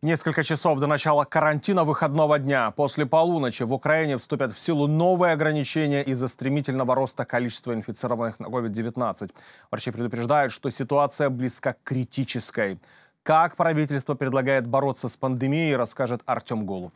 Несколько часов до начала карантина выходного дня. После полуночи в Украине вступят в силу новые ограничения из-за стремительного роста количества инфицированных на COVID-19. Врачи предупреждают, что ситуация близка к критической. Как правительство предлагает бороться с пандемией, расскажет Артем Голуб.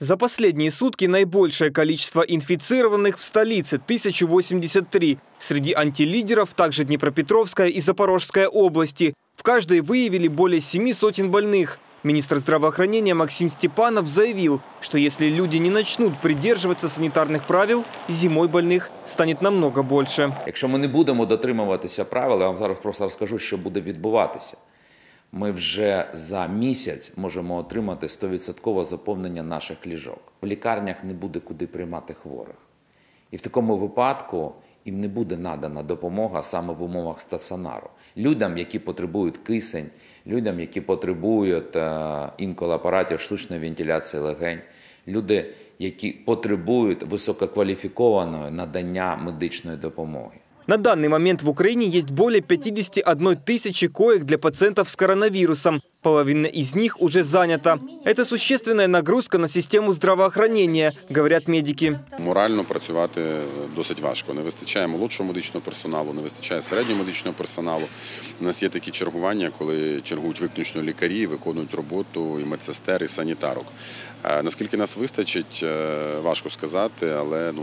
За последние сутки наибольшее количество инфицированных в столице – 1083. Среди антилидеров также Днепропетровская и Запорожская области. В каждой выявили более семи сотен больных. Министр здравоохранения Максим Степанов заявил, что если люди не начнут придерживаться санитарных правил, зимой больных станет намного больше. Если мы не будем дотримуватися правил, я вам сейчас просто расскажу, что будет відбуватися. Мы уже за месяц можем отримати 100% заполнение наших ліжок. В лікарнях не будет куда принимать хворих. И в таком випадку їм не буде надана допомога саме в умовах стаціонару. Людям, які потребують кисень, людям, які потребують е, інколи апаратів штучної вентиляції легень, люди, які потребують висококваліфікованої надання медичної допомоги. На данный момент в Украине есть более 51 тысячи коек для пациентов с коронавирусом. Половина из них уже занята. Это существенная нагрузка на систему здравоохранения, говорят медики. Морально працювати достаточно важко. Не вистачає молодшого медичного персоналу, не вистачає середнього медичного персоналу. У нас є такі чергування, коли чергують виключно лікарі, виконують роботу і медсестер, і санітарок. Наскільки нас вистачить, важко сказать, но ну,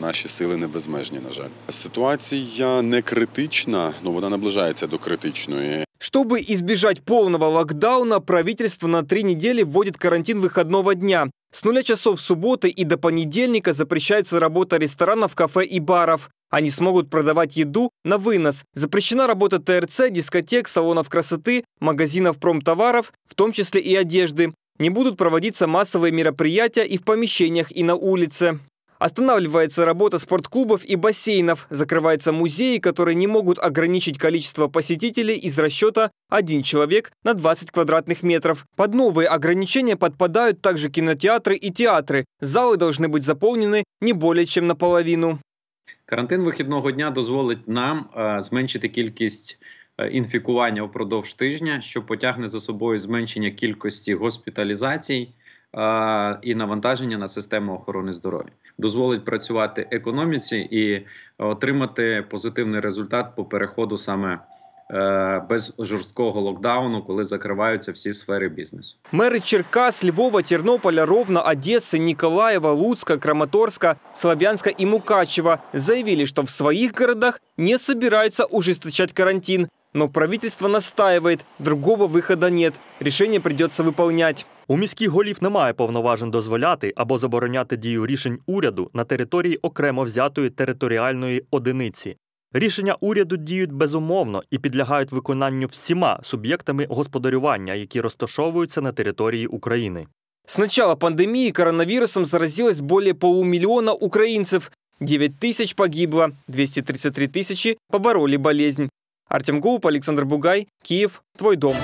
наші сили не безмежні, на жаль. Ситуация Ситуация не критична, но ну, она наближается до критичной. Чтобы избежать полного локдауна, правительство на три недели вводит карантин выходного дня. С нуля часов субботы и до понедельника запрещается работа ресторанов, кафе и баров. Они смогут продавать еду на вынос. Запрещена работа ТРЦ, дискотек, салонов красоты, магазинов промтоваров, в том числе и одежды. Не будут проводиться массовые мероприятия и в помещениях, и на улице. Останавливается работа спортклубов и бассейнов, закрываются музеи, которые не могут ограничить количество посетителей из расчета один человек на 20 квадратных метров. Под новые ограничения подпадают также кинотеатры и театры. Залы должны быть заполнены не более чем наполовину. Карантин выходного дня дозволить нам е, зменшити кількість е, інфікування впродовж тижня, що потягне за собою зменшення кількості госпіталізацій, і навантаження на систему охорони здоров'я дозволить працювати економіці і отримати позитивний результат по переходу саме. Е, без жорсткого локдауну, коли закриваються всі сфери бізнесу, мери Черкас, Львова, Тернополя, Ровно, Одессы, Ніколаєва, Луцька, Краматорська, Славянська і Мукачева заявили, що в своїх городах не собираются ужесточать карантин. Но правительство настаивает, другого виходу нет, решение придется выполнять. У міських голів немає повноважень дозволяти або забороняти дію рішень уряду на території окремо взятої територіальної одиниці. Рішення уряду діють безумовно і підлягають виконанню всіма суб'єктами господарювання, які розташовуються на території України. З начала пандемії коронавірусом заразилось более полумиллиона украинцев. 9 тысяч погибло, 233 тисячі побороли болезнь. Артем Гоуп, Александр Бугай, Киев, твой дом.